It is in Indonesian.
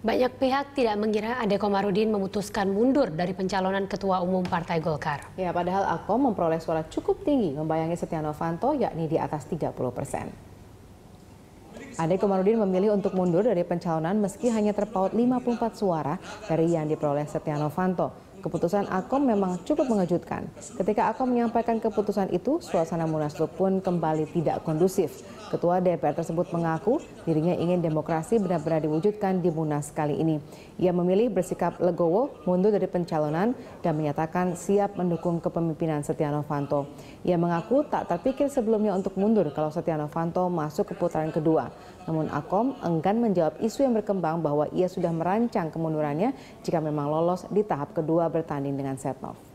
Banyak pihak tidak mengira Ade Komarudin memutuskan mundur dari pencalonan Ketua Umum Partai Golkar. Ya, padahal Akom memperoleh suara cukup tinggi membayangi Setia Novanto yakni di atas 30 persen. Ade Komarudin memilih untuk mundur dari pencalonan meski hanya terpaut 54 suara dari yang diperoleh Setia Novanto. Keputusan Akom memang cukup mengejutkan. Ketika Akom menyampaikan keputusan itu, suasana Munaslup pun kembali tidak kondusif. Ketua DPR tersebut mengaku dirinya ingin demokrasi benar-benar diwujudkan di Munas kali ini. Ia memilih bersikap legowo, mundur dari pencalonan, dan menyatakan siap mendukung kepemimpinan Setia Novanto. Ia mengaku tak terpikir sebelumnya untuk mundur kalau Setia Novanto masuk ke putaran kedua. Namun Akom enggan menjawab isu yang berkembang bahwa ia sudah merancang kemundurannya jika memang lolos di tahap kedua bertanding dengan Setnov?